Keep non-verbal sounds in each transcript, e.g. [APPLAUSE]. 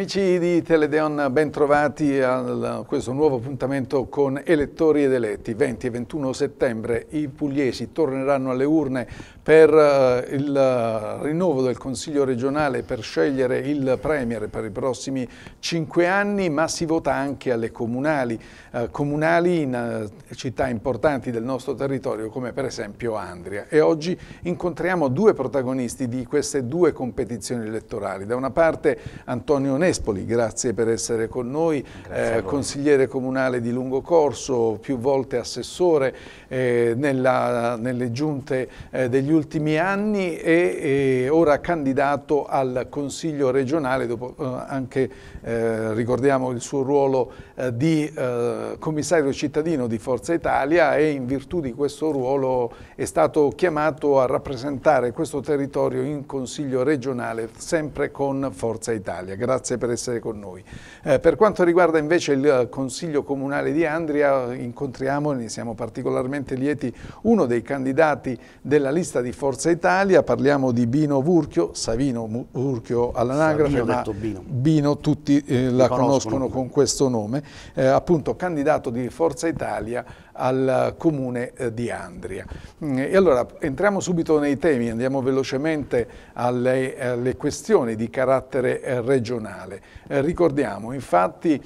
Amici di Teledeon, bentrovati a questo nuovo appuntamento con elettori ed eletti. 20 e 21 settembre i pugliesi torneranno alle urne per eh, il eh, rinnovo del Consiglio regionale per scegliere il Premier per i prossimi cinque anni, ma si vota anche alle comunali, eh, comunali in eh, città importanti del nostro territorio come per esempio Andria. E oggi incontriamo due protagonisti di queste due competizioni elettorali. Da una parte Antonio Neri, Nespoli, grazie per essere con noi, eh, consigliere comunale di lungo corso, più volte assessore eh, nella, nelle giunte eh, degli ultimi anni e, e, ora candidato al Consiglio regionale, dopo eh, anche eh, ricordiamo il suo ruolo eh, di commissario cittadino di Forza Italia e in virtù di questo ruolo è stato chiamato a rappresentare questo territorio in Consiglio regionale sempre con Forza Italia. Grazie grazie per essere con noi. Eh, per quanto riguarda invece il eh, Consiglio Comunale di Andria, incontriamo, ne siamo particolarmente lieti, uno dei candidati della lista di Forza Italia, parliamo di Bino Vurchio, Savino Vurchio all'anagrafe, ma Bino. Bino. tutti eh, la conoscono, conoscono con questo nome, eh, appunto candidato di Forza Italia al comune eh, di Andria. Mm, e allora entriamo subito nei temi, andiamo velocemente alle, alle questioni di carattere eh, regionale. Eh, ricordiamo infatti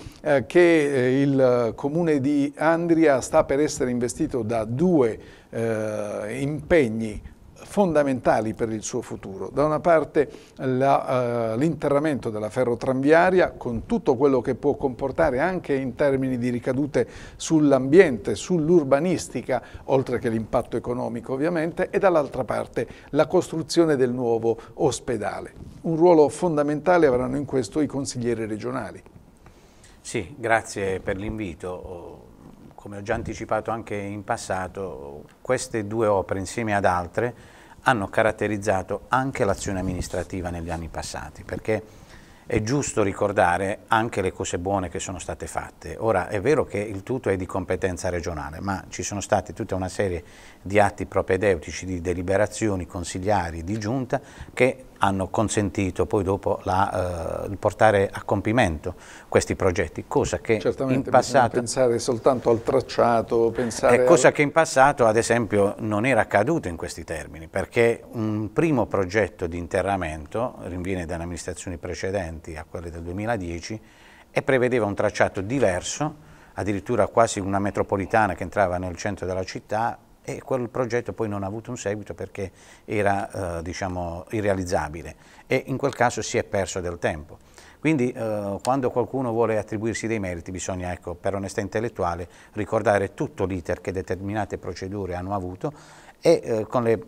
che il comune di Andria sta per essere investito da due impegni fondamentali per il suo futuro. Da una parte eh, l'interramento uh, della ferrotranviaria con tutto quello che può comportare anche in termini di ricadute sull'ambiente, sull'urbanistica, oltre che l'impatto economico ovviamente, e dall'altra parte la costruzione del nuovo ospedale. Un ruolo fondamentale avranno in questo i consiglieri regionali. Sì, grazie per l'invito come ho già anticipato anche in passato, queste due opere insieme ad altre hanno caratterizzato anche l'azione amministrativa negli anni passati, perché è giusto ricordare anche le cose buone che sono state fatte. Ora è vero che il tutto è di competenza regionale, ma ci sono state tutta una serie di atti propedeutici, di deliberazioni consigliari, di giunta che hanno consentito poi dopo la, eh, portare a compimento questi progetti, cosa che Certamente in passato... pensare soltanto al tracciato, pensare... Eh, cosa al... che in passato ad esempio non era accaduto in questi termini, perché un primo progetto di interramento rinviene dalle amministrazioni precedenti a quelle del 2010 e prevedeva un tracciato diverso, addirittura quasi una metropolitana che entrava nel centro della città e quel progetto poi non ha avuto un seguito perché era eh, diciamo, irrealizzabile e in quel caso si è perso del tempo. Quindi eh, quando qualcuno vuole attribuirsi dei meriti bisogna ecco, per onestà intellettuale ricordare tutto l'iter che determinate procedure hanno avuto e eh, con le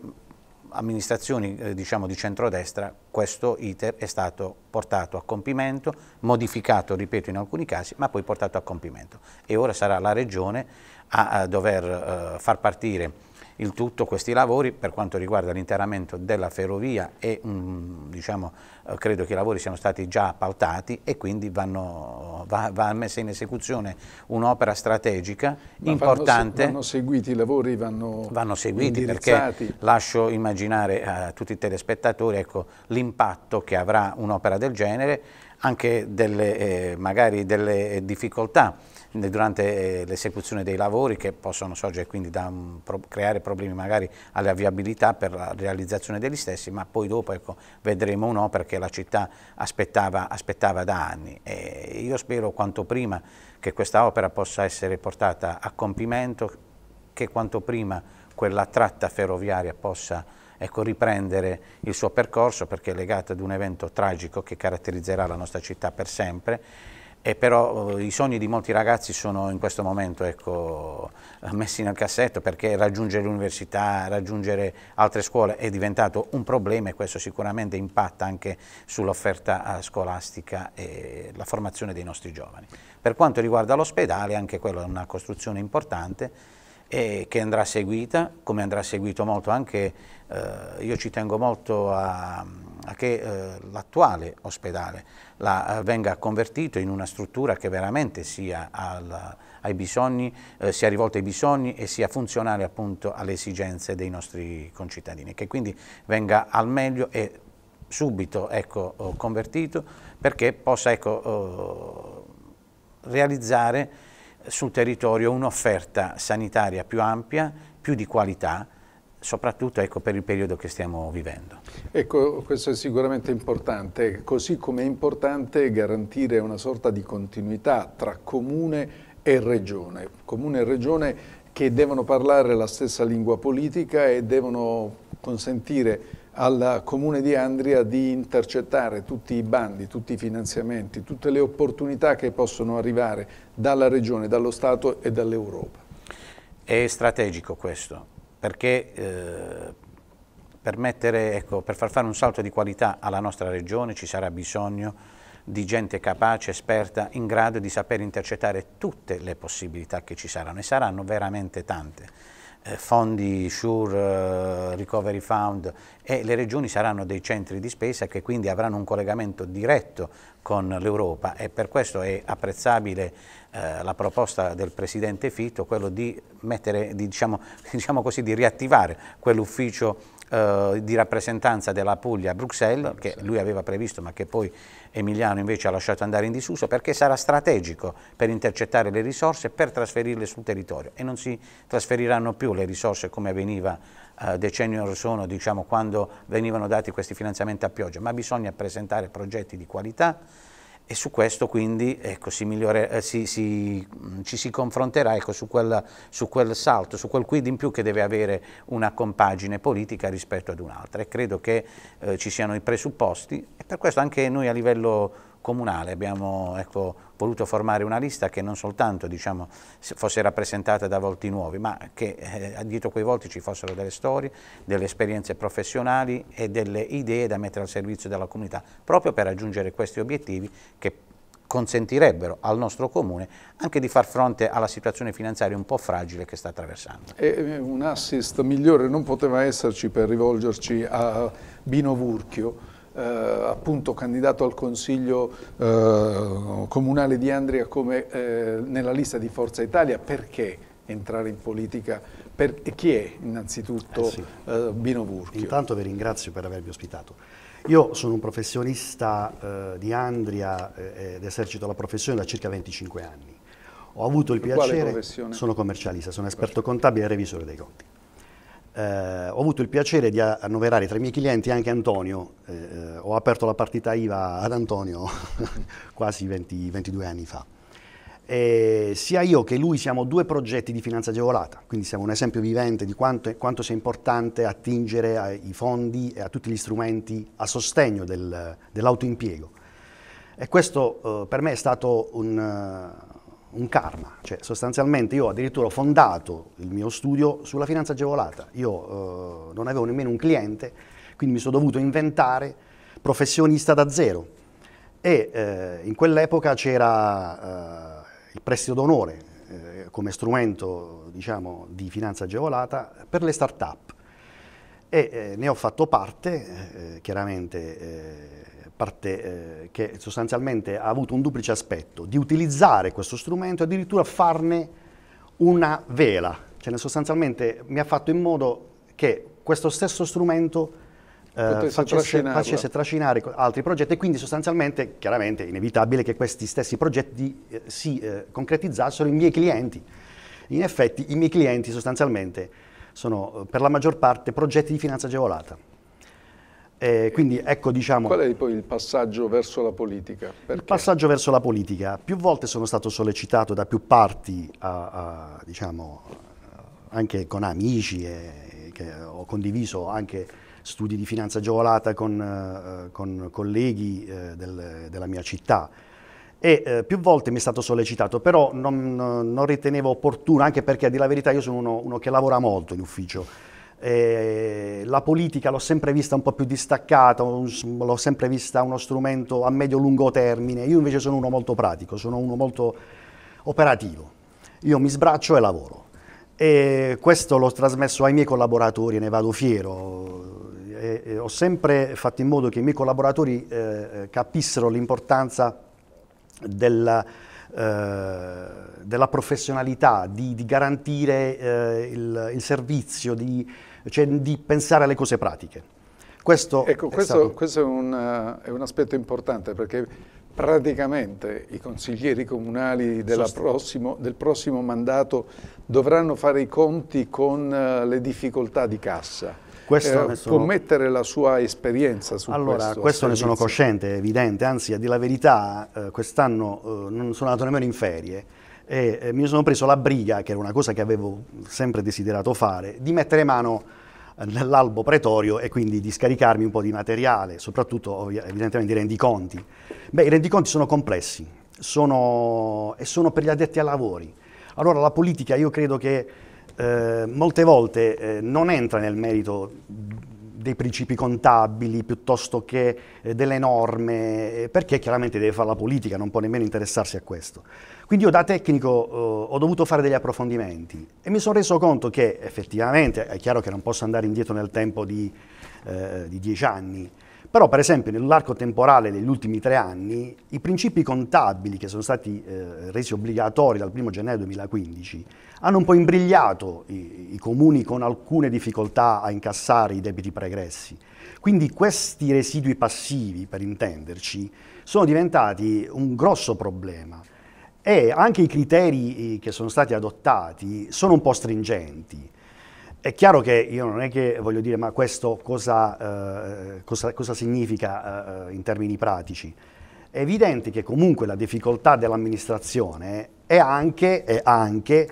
amministrazioni eh, diciamo di centrodestra questo iter è stato portato a compimento, modificato ripeto in alcuni casi, ma poi portato a compimento e ora sarà la Regione a, a dover eh, far partire il tutto, questi lavori, per quanto riguarda l'interramento della ferrovia, è, um, mm, diciamo, eh, credo che i lavori siano stati già appaltati e quindi vanno, va, va messa in esecuzione un'opera strategica Ma importante. Vanno, vanno, seguiti i lavori, vanno, vanno seguiti perché lascio immaginare a tutti i telespettatori ecco, l'impatto che avrà un'opera del genere, anche delle, eh, magari delle difficoltà durante eh, l'esecuzione dei lavori che possono sorgere quindi da um, pro creare problemi magari alla viabilità per la realizzazione degli stessi, ma poi dopo ecco, vedremo un'opera che la città aspettava, aspettava da anni. E io spero quanto prima che questa opera possa essere portata a compimento, che quanto prima quella tratta ferroviaria possa ecco, riprendere il suo percorso perché è legata ad un evento tragico che caratterizzerà la nostra città per sempre e però eh, i sogni di molti ragazzi sono in questo momento ecco, messi nel cassetto perché raggiungere l'università, raggiungere altre scuole è diventato un problema e questo sicuramente impatta anche sull'offerta eh, scolastica e la formazione dei nostri giovani. Per quanto riguarda l'ospedale, anche quella è una costruzione importante, e che andrà seguita, come andrà seguito molto anche, eh, io ci tengo molto a, a che eh, l'attuale ospedale la, eh, venga convertito in una struttura che veramente sia, al, ai bisogni, eh, sia rivolta ai bisogni e sia funzionale appunto alle esigenze dei nostri concittadini, che quindi venga al meglio e subito ecco, eh, convertito perché possa ecco, eh, realizzare sul territorio un'offerta sanitaria più ampia, più di qualità, soprattutto ecco, per il periodo che stiamo vivendo. Ecco, questo è sicuramente importante, così come è importante garantire una sorta di continuità tra comune e regione. Comune e regione che devono parlare la stessa lingua politica e devono consentire al Comune di Andria di intercettare tutti i bandi, tutti i finanziamenti, tutte le opportunità che possono arrivare dalla Regione, dallo Stato e dall'Europa. È strategico questo, perché eh, per, ecco, per far fare un salto di qualità alla nostra Regione ci sarà bisogno di gente capace, esperta, in grado di saper intercettare tutte le possibilità che ci saranno e saranno veramente tante eh, fondi SURE, eh, Recovery Fund e le regioni saranno dei centri di spesa che quindi avranno un collegamento diretto con l'Europa e per questo è apprezzabile eh, la proposta del Presidente Fitto, quello di, mettere, di, diciamo, [LAUGHS] diciamo così, di riattivare quell'ufficio eh, di rappresentanza della Puglia a Bruxelles, che lui aveva previsto ma che poi Emiliano invece ha lasciato andare in disuso, perché sarà strategico per intercettare le risorse e per trasferirle sul territorio e non si trasferiranno più le risorse come avveniva eh, decenni or sono, diciamo, quando venivano dati questi finanziamenti a pioggia, ma bisogna presentare progetti di qualità, e su questo quindi ecco, si migliore, eh, si, si, mm, ci si confronterà ecco, su, quel, su, quel, salto, su quel quid in più che deve avere una compagine politica rispetto ad un'altra e credo che eh, ci siano i presupposti e per questo anche noi a livello comunale abbiamo ecco, voluto formare una lista che non soltanto diciamo, fosse rappresentata da volti nuovi, ma che eh, dietro quei volti ci fossero delle storie, delle esperienze professionali e delle idee da mettere al servizio della comunità, proprio per raggiungere questi obiettivi che consentirebbero al nostro comune anche di far fronte alla situazione finanziaria un po' fragile che sta attraversando. E eh, un assist migliore non poteva esserci per rivolgerci a Bino Vurchio, eh, appunto candidato al Consiglio eh, Comunale di Andria come, eh, nella lista di Forza Italia, perché entrare in politica? Per, chi è innanzitutto eh sì. Eh, Bino Burchio? Intanto vi ringrazio per avermi ospitato. Io sono un professionista eh, di Andria ed esercito la professione da circa 25 anni. Ho avuto il piacere, sono commercialista, sono esperto contabile e revisore dei conti. Eh, ho avuto il piacere di annoverare tra i miei clienti anche Antonio, eh, eh ho aperto la partita IVA ad Antonio [LAUGHS] quasi 20, 22 anni fa. E sia io che lui siamo due progetti di finanza agevolata, quindi siamo un esempio vivente di quanto, quanto sia importante attingere ai fondi e a tutti gli strumenti a sostegno del, dell'autoimpiego. E questo eh, per me è stato un, un karma, cioè sostanzialmente io addirittura ho fondato il mio studio sulla finanza agevolata, io eh, non avevo nemmeno un cliente, quindi mi sono dovuto inventare professionista da zero e eh, in quell'epoca c'era eh, il prestito d'onore eh, come strumento diciamo, di finanza agevolata per le start-up e eh, ne ho fatto parte, chiaramente parte eh, che sostanzialmente ha avuto un duplice aspetto, di utilizzare questo strumento e addirittura farne una vela, cioè sostanzialmente mi ha fatto in modo che questo stesso strumento eh, facesse, facesse, trascinare altri progetti e quindi sostanzialmente, chiaramente, è inevitabile che questi stessi progetti eh, si eh, concretizzassero in miei clienti. In effetti i miei clienti sostanzialmente sono eh, per la maggior parte progetti di finanza agevolata. Eh, quindi ecco diciamo... Qual è poi il passaggio verso la politica? Perché? Il passaggio verso la politica. Più volte sono stato sollecitato da più parti, a, a, diciamo, anche con amici, e, che ho condiviso anche studi di finanza agevolata con, eh, con colleghi eh, del, della mia città. E eh, più volte mi è stato sollecitato, però non, non, ritenevo opportuno, anche perché a dire la verità io sono uno, uno che lavora molto in ufficio eh, la politica l'ho sempre vista un po' più distaccata, l'ho sempre vista uno strumento a medio-lungo termine, io invece sono uno molto pratico, sono uno molto operativo, io mi sbraccio e lavoro. E questo l'ho trasmesso ai miei collaboratori, ne vado fiero. E, e ho sempre fatto in modo che i miei collaboratori eh, eh capissero l'importanza della, eh, della professionalità, di, di garantire eh, il, il, servizio, di, cioè, di pensare alle cose pratiche. Questo, ecco, è, questo, stato... questo è, un, eh, è, un, aspetto importante perché praticamente i consiglieri comunali prossimo, del prossimo mandato dovranno fare i conti con le difficoltà di cassa questo eh, sono... può la sua esperienza su allora, questo? Allora, questo ne sono cosciente, è evidente, anzi a dire la verità eh, quest'anno eh, non sono andato nemmeno in ferie e eh, mi sono preso la briga, che era una cosa che avevo sempre desiderato fare, di mettere mano eh, nell'albo pretorio e quindi di scaricarmi un po' di materiale, soprattutto evidentemente i rendiconti. Beh, i rendiconti sono complessi sono, e sono per gli addetti ai lavori. Allora la politica io credo che eh, molte volte eh, non entra nel merito dei principi contabili piuttosto che eh, delle norme, eh, perché chiaramente deve fare la politica, non può nemmeno interessarsi a questo. Quindi io da tecnico eh, ho dovuto fare degli approfondimenti e mi sono reso conto che effettivamente, è chiaro che non posso andare indietro nel tempo di, eh, di dieci anni, però per esempio nell'arco temporale degli ultimi tre anni i principi contabili che sono stati eh, resi obbligatori dal 1 gennaio 2015 hanno un po' imbrigliato i, i comuni con alcune difficoltà a incassare i debiti pregressi. Quindi questi residui passivi, per intenderci, sono diventati un grosso problema e anche i criteri eh, che sono stati adottati sono un po' stringenti. È chiaro che io non è che voglio dire ma questo cosa, eh, cosa, cosa significa eh, in termini pratici. È evidente che comunque la difficoltà dell'amministrazione è anche, è anche,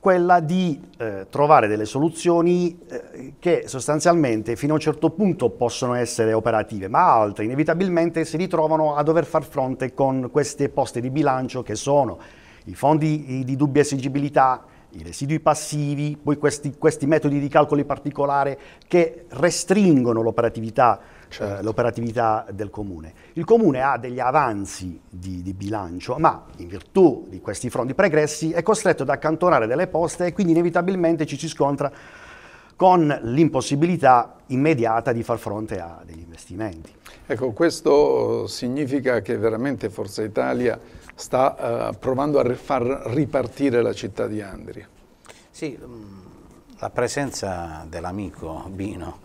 quella di eh, trovare delle soluzioni eh, che sostanzialmente fino a un certo punto possono essere operative, ma altre inevitabilmente si ritrovano a dover far fronte con queste poste di bilancio che sono i fondi di dubbia esigibilità, i residui passivi, poi questi, questi metodi di calcolo in particolare che restringono l'operatività, eh, certo. eh, l'operatività, del comune. Il comune ha degli avanzi di, di bilancio, ma in virtù di questi fronti pregressi è costretto ad accantonare delle poste e quindi inevitabilmente ci si scontra con l'impossibilità immediata di far fronte a degli investimenti. Ecco, questo significa che veramente Forza Italia sta eh, provando a far ripartire la città di Andria. Sì, mm, la presenza dell'amico Bino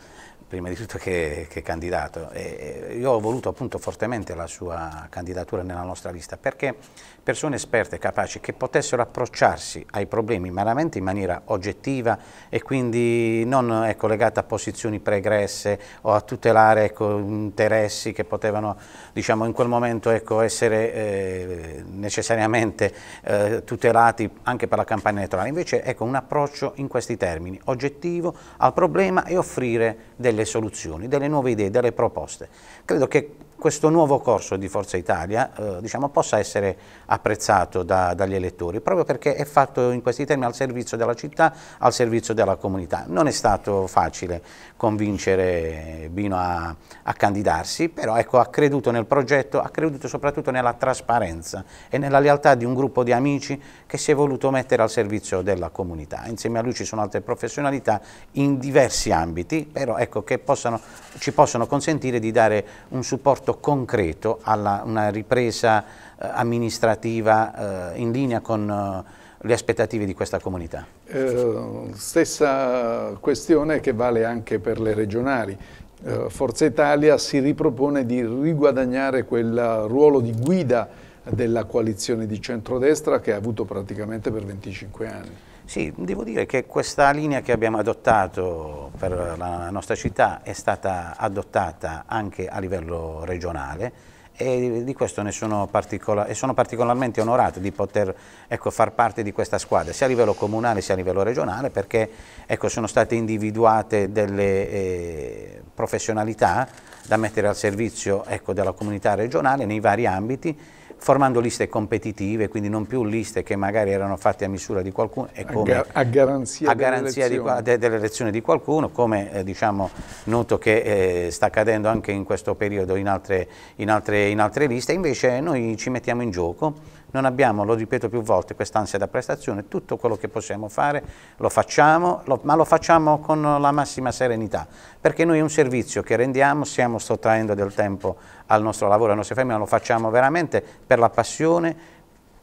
prima di tutto che, che candidato. E io ho voluto appunto fortemente la sua candidatura nella nostra lista perché persone esperte, capaci, che potessero approcciarsi ai problemi veramente in maniera oggettiva e quindi non ecco, legata a posizioni pregresse o a tutelare ecco, interessi che potevano diciamo, in quel momento ecco, essere eh, necessariamente eh, tutelati anche per la campagna elettorale. Invece ecco, un approccio in questi termini, oggettivo al problema e offrire delle delle soluzioni, delle nuove idee, delle proposte. Credo che questo nuovo corso di Forza Italia eh, diciamo, possa essere apprezzato da, dagli elettori, proprio perché è fatto in questi termini al servizio della città, al servizio della comunità. Non è stato facile convincere Bino a, a candidarsi, però ecco, ha creduto nel progetto, ha creduto soprattutto nella trasparenza e nella lealtà di un gruppo di amici che si è voluto mettere al servizio della comunità. Insieme a lui ci sono altre professionalità in diversi ambiti, però ecco, che possano, ci possono consentire di dare un supporto supporto concreto alla una ripresa eh, amministrativa eh, in linea con eh, le aspettative di questa comunità? Eh, stessa questione che vale anche per le regionali. Eh, Forza Italia si ripropone di riguadagnare quel ruolo di guida della coalizione di centrodestra che ha avuto praticamente per 25 anni. Sì, devo dire che questa linea che abbiamo adottato per la nostra città è stata adottata anche a livello regionale e di questo ne sono, particola sono particolarmente onorato di poter ecco, far parte di questa squadra, sia a livello comunale sia a livello regionale, perché ecco, sono state individuate delle eh, professionalità da mettere al servizio ecco, della comunità regionale nei vari ambiti formando liste competitive, quindi non più liste che magari erano fatte a misura di qualcuno e come, a, a garanzia, a garanzia dell'elezione di, de, di, qualcuno, come eh, diciamo, noto che eh, sta accadendo anche in questo periodo in altre, in altre, in altre liste, invece noi ci mettiamo in gioco non abbiamo, lo ripeto più volte, quest'ansia da prestazione, tutto quello che possiamo fare lo facciamo, lo, ma lo facciamo con la massima serenità, perché noi un servizio che rendiamo stiamo sottraendo del tempo al nostro lavoro, alle nostre famiglie, ma lo facciamo veramente per la passione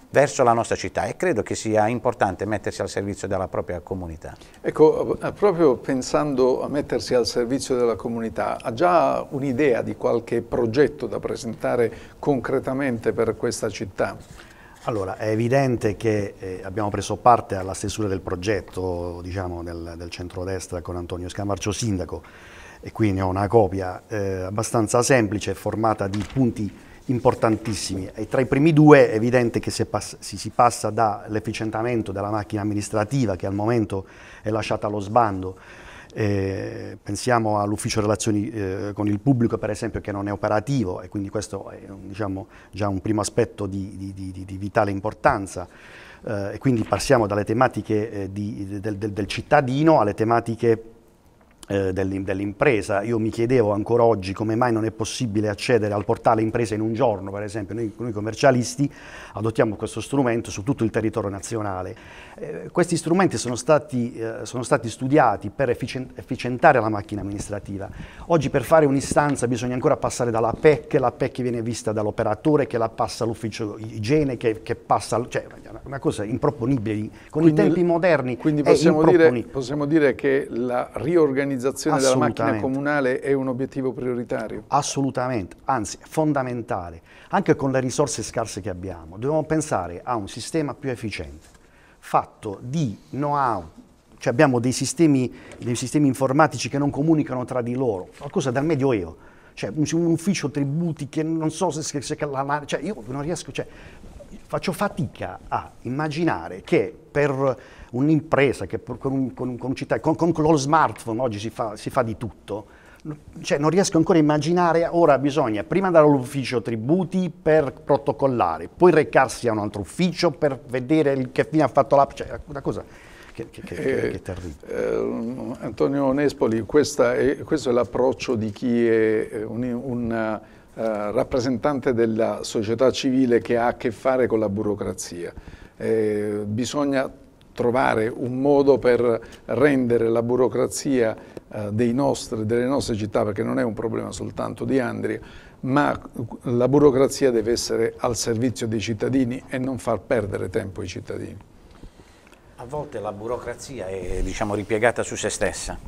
verso la nostra città e credo che sia importante mettersi al servizio della propria comunità. Ecco, eh, proprio pensando a mettersi al servizio della comunità, ha già un'idea di qualche progetto da presentare concretamente per questa città? Allora, è evidente che eh, abbiamo preso parte alla stesura del progetto diciamo, del, del centrodestra con Antonio Scamarcio Sindaco e qui ne ho una copia eh, abbastanza semplice, formata di punti importantissimi e tra i primi due è evidente che si, pass si, si passa dall'efficientamento della macchina amministrativa che al momento è lasciata allo sbando eh, pensiamo all'ufficio relazioni eh, con il pubblico, per esempio, che non è operativo e quindi questo è diciamo, già un primo aspetto di, di, di, di vitale importanza. Eh, e quindi passiamo dalle tematiche eh, del, del, del cittadino alle tematiche eh, dell'impresa. Io mi chiedevo ancora oggi come mai non è possibile accedere al portale impresa in un giorno, per esempio. Noi, noi commercialisti adottiamo questo strumento su tutto il territorio nazionale. Eh, questi strumenti sono stati, eh, sono stati studiati per efficientare la macchina amministrativa. Oggi per fare un'istanza bisogna ancora passare dalla PEC, la PEC viene vista dall'operatore che la passa all'ufficio igiene, che, che passa... Cioè, una cosa improponibile. Con quindi, i tempi moderni quindi possiamo dire, possiamo dire che la riorganizzazione modernizzazione della macchina comunale è un obiettivo prioritario? Assolutamente, anzi fondamentale. Anche con le risorse scarse che abbiamo, dobbiamo pensare a un sistema più efficiente, fatto di know-how, cioè abbiamo dei sistemi, dei sistemi informatici che non comunicano tra di loro, qualcosa dal medioevo. Cioè, un, un ufficio tributi che non so se, se, se cioè, io non riesco, cioè, faccio fatica a immaginare che per un'impresa che con, un, con, un, con, un con, con, lo smartphone oggi si fa, si fa di tutto, cioè, non riesco ancora a immaginare, ora bisogna prima andare all'ufficio tributi per protocollare, poi recarsi a un altro ufficio per vedere che fine ha fatto l'app, cioè, una cosa che, che, che, che eh, terribile. eh, Antonio Nespoli, è, questo è l'approccio di chi è eh, un, un uh, rappresentante della società civile che ha a che fare con la burocrazia. Eh, bisogna trovare un modo per rendere la burocrazia eh, nostri, delle nostre città, perché non è un problema soltanto di Andria, ma la burocrazia deve essere al servizio dei cittadini e non far perdere tempo ai cittadini. A volte la burocrazia è diciamo, ripiegata su se stessa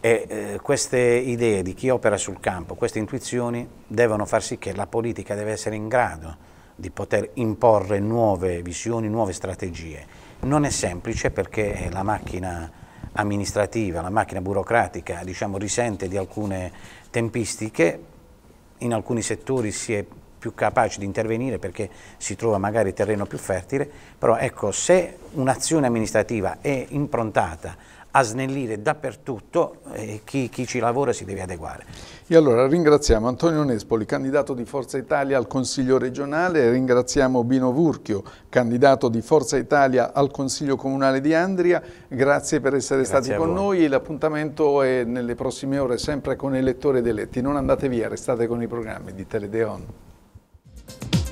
e eh, queste idee di chi opera sul campo, queste intuizioni devono far sì che la politica deve essere in grado di poter imporre nuove visioni, nuove strategie non è semplice perché la macchina amministrativa, la macchina burocratica diciamo, risente di alcune tempistiche, in alcuni settori si è più capaci di intervenire perché si trova magari terreno più fertile, però ecco se un'azione amministrativa è improntata a snellire dappertutto e eh, chi, chi, ci lavora si deve adeguare. E allora ringraziamo Antonio Nespoli, candidato di Forza Italia al Consiglio regionale, ringraziamo Bino Vurchio, candidato di Forza Italia al Consiglio comunale di Andria, grazie per essere grazie stati con noi, l'appuntamento è nelle prossime ore sempre con elettori ed eletti, non andate via, restate con i programmi di Teledeon.